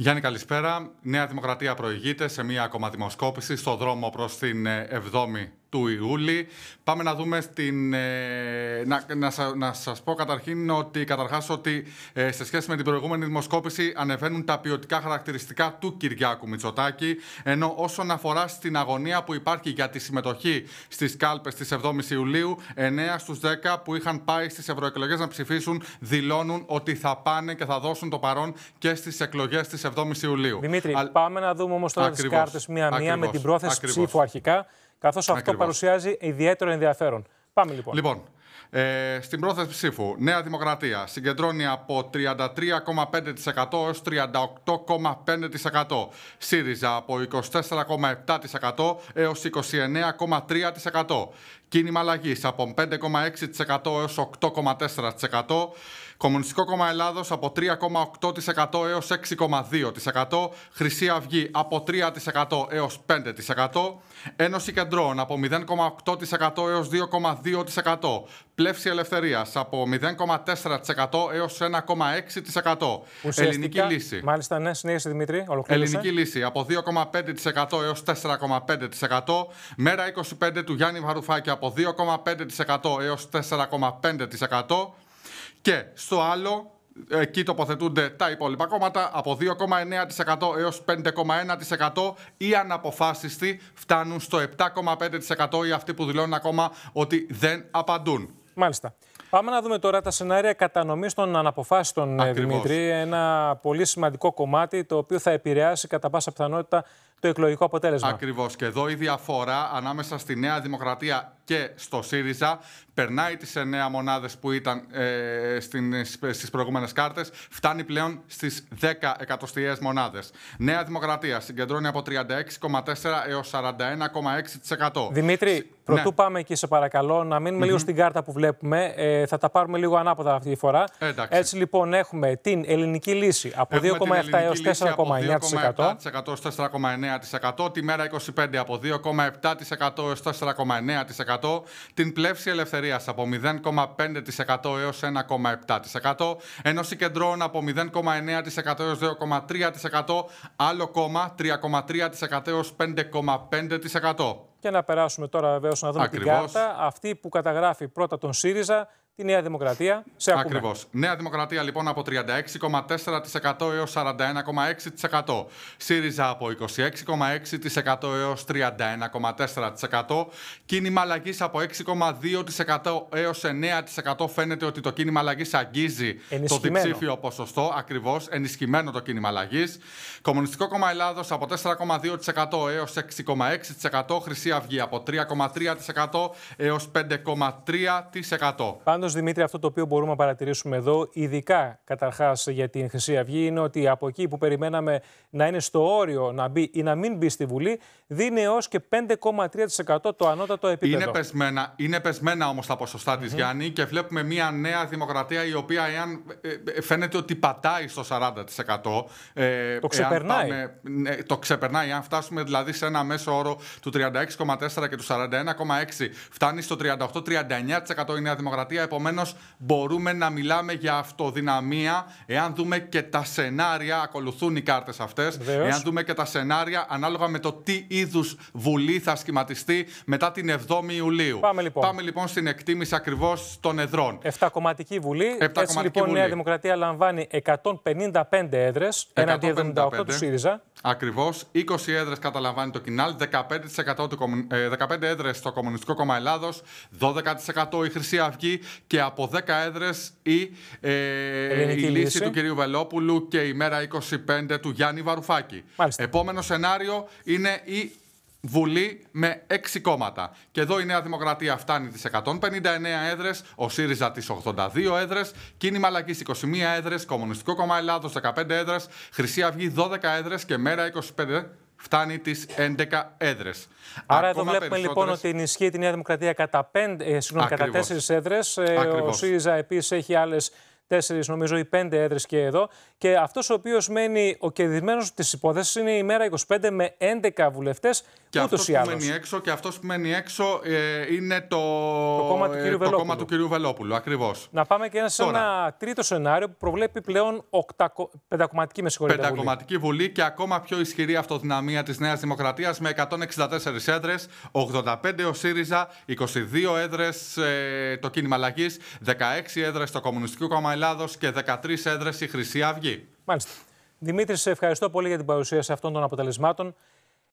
Γιάννη, καλησπέρα. Νέα Δημοκρατία προηγείται σε μια ακόμα δημοσκόπηση στο δρόμο προς την 7η ε, του Ιούλη. Πάμε να δούμε στην... Ε, να, να, να σας πω καταρχήν ότι καταρχάς ότι ε, σε σχέση με την προηγούμενη δημοσκόπηση ανεβαίνουν τα ποιοτικά χαρακτηριστικά του Κυριάκου Μητσοτάκη, ενώ όσον αφορά στην αγωνία που υπάρχει για τη συμμετοχή στις κάλπες της 7 η Ιουλίου, 9 στου 10 που είχαν πάει στις ευρωεκλογές να ψηφίσουν δηλώνουν ότι θα πάνε και θα δώσουν το παρόν και στις εκλογές της 7 η Ιουλίου. Δημήτρη, πάμε να δούμε όμως τώρα τις καρτε μια μία-μία με την πρόθεση ψήφου αρχικά καθώς αυτό παρουσιάζει ιδιαίτερο ενδιαφέρον. Πάμε λοιπόν. Λοιπόν, ε, στην πρόθεση ψήφου, Νέα Δημοκρατία συγκεντρώνει από 33,5% έως 38,5%. ΣΥΡΙΖΑ από 24,7% έως 29,3%. Κίνημα αλλαγής από 5,6% έως 8,4%. Κομμουνιστικό κόμμα Ελλάδος από 3,8% έως 6,2%. Χρυσή Αυγή από 3% έως 5%. Ένωση Κεντρών από 0,8% έως 2,2%. Πλεύση Ελευθερίας από 0,4% έως 1,6%. Ελληνική λύση. Μάλιστα, ναι, Δημήτρη. Ελληνική λύση από 2,5% έως 4,5%. Μέρα 25 του Γιάννη Βαρουφάκη από 2,5% έως 4,5% και στο άλλο ε, εκεί τοποθετούνται τα υπόλοιπα κόμματα από 2,9% έως 5,1% οι αναποφάσιστοι φτάνουν στο 7,5% ή αυτοί που δηλώνουν ακόμα ότι δεν απαντούν. Μάλιστα. Πάμε να δούμε τώρα τα σενάρια κατανομής των αναποφάσιστων, ε, Δημήτρη. Ένα πολύ σημαντικό κομμάτι το οποίο θα επηρεάσει κατά πάσα πιθανότητα το εκλογικό αποτέλεσμα. Ακριβώς. Και εδώ η διαφορά ανάμεσα στη Νέα Δημοκρατία και στο ΣΥΡΙΖΑ περνάει τις 9 μονάδες που ήταν ε, στις προηγούμενες κάρτες, φτάνει πλέον στις 10 εκατοστιαίες μονάδες. Νέα Δημοκρατία συγκεντρώνει από 36,4 έω 41,6%. Δημήτρη, ναι. πρωτού πάμε εκεί, σε παρακαλώ, να μείνουμε mm-hmm. λίγο στην κάρτα που βλέπουμε. Ε, θα τα πάρουμε λίγο ανάποδα αυτή τη φορά. Εντάξει. Έτσι λοιπόν, έχουμε την ελληνική λύση από 2,7 έω 4,9 τη μέρα 25 από 2,7% έως 4,9%, την πλεύση ελευθερίας από 0,5% έως 1,7%, ενώ συγκεντρών από 0,9% έως 2,3%, άλλο κόμμα 3,3% έως 5,5%. Και να περάσουμε τώρα βεβαίως να δούμε την κάρτα. Αυτή που καταγράφει πρώτα τον ΣΥΡΙΖΑ τη Νέα Δημοκρατία. Σε Ακριβώς. Νέα Δημοκρατία λοιπόν από 36,4% έω 41,6%. ΣΥΡΙΖΑ από 26,6% έω 31,4%. Κίνημα αλλαγής από 6,2% έω 9% φαίνεται ότι το κίνημα αλλαγής αγγίζει το διψήφιο ποσοστό. Ακριβώς. Ενισχυμένο το κίνημα αλλαγής. Κομμουνιστικό κόμμα Ελλάδος από 4,2% έω 6,6%. Χρυσή Αυγή από 3,3% έω 5,3%. Δημήτρη, αυτό το οποίο μπορούμε να παρατηρήσουμε εδώ, ειδικά καταρχάς για την Χρυσή Αυγή, είναι ότι από εκεί που περιμέναμε να είναι στο όριο να μπει ή να μην μπει στη Βουλή, δίνει έως και 5,3% το ανώτατο επίπεδο. Είναι πεσμένα, είναι πεσμένα όμως τα ποσοστά mm Γιάννη, και βλέπουμε μια νέα δημοκρατία η οποία εάν, ε, ε φαίνεται ότι πατάει στο 40%. Ε, το ξεπερνάει. Ναι, το ξεπερνάει. Αν φτάσουμε δηλαδή σε ένα μέσο όρο του 36,4% και του 41,6% φτάνει στο 38-39% η Νέα Δημοκρατία. Επομένως, μπορούμε να μιλάμε για αυτοδυναμία εάν δούμε και τα σενάρια. Ακολουθούν οι κάρτες αυτές. Εάν δούμε και τα σενάρια ανάλογα με το τι είδους βουλή θα σχηματιστεί μετά την 7η Ιουλίου. Πάμε λοιπόν, Πάμε, λοιπόν στην εκτίμηση ακριβώς των εδρών. Εφτακομματική βουλή. Εφτακομματική Έτσι λοιπόν βουλή. η ιουλιου παμε λοιπον στην εκτιμηση ακριβω των εδρων εφτακομματικη βουλη ετσι λοιπον η νεα δημοκρατια λαμβανει 155 έδρε έναντι 78 του ΣΥΡΙΖΑ. Ακριβώ. 20 έδρε καταλαμβάνει το Κινάλ, 15, 15 έδρες στο Κομμουνιστικό Κόμμα Ελλάδος, 12% η Χρυσή Αυγή και από 10 έδρες η, ε, η λύση, του κυρίου Βελόπουλου και η μέρα 25 του Γιάννη Βαρουφάκη. Επόμενο σενάριο είναι η Βουλή με 6 κόμματα. Και εδώ η Νέα Δημοκρατία φτάνει τις 159 έδρες, ο ΣΥΡΙΖΑ τις 82 έδρες, Κίνημα Αλλαγής 21 έδρες, Κομμουνιστικό Κόμμα Ελλάδος 15 έδρες, Χρυσή Αυγή 12 έδρες και Μέρα 25 φτάνει τις 11 έδρες. Άρα Ακόμα εδώ βλέπουμε λοιπόν ότι ενισχύει τη Νέα Δημοκρατία κατά, 4 ε, έδρες. Ε, ο ΣΥΡΙΖΑ επίσης έχει άλλες τέσσερις, νομίζω, ή πέντε έδρες και εδώ. Και αυτός ο οποίος μένει ο κερδισμένος της υπόθεσης είναι η μέρα 25 με 11 βουλευτέ. που μένει έξω, Και αυτός που μένει έξω ε, είναι το, το κόμμα του ε, κυρίου Βελόπουλου. Κόμμα Βελόπουλου ακριβώς. Να πάμε και σε ένα τρίτο σενάριο που προβλέπει πλέον οκτακο... πεντακομματική με συγχωρείτε. Πεντακομματική βουλή. βουλή και ακόμα πιο ισχυρή αυτοδυναμία της Νέας Δημοκρατίας με 164 έδρε, 85 ο ΣΥΡΙΖΑ, 22 έδρες ε, το κίνημα αλλαγής, 16 έδρε το Κομμουνιστικό Κόμμα Ελλάδος και 13 έδρες η Χρυσή Αυγή. Μάλιστα. Δημήτρη, σε ευχαριστώ πολύ για την παρουσίαση αυτών των αποτελεσμάτων.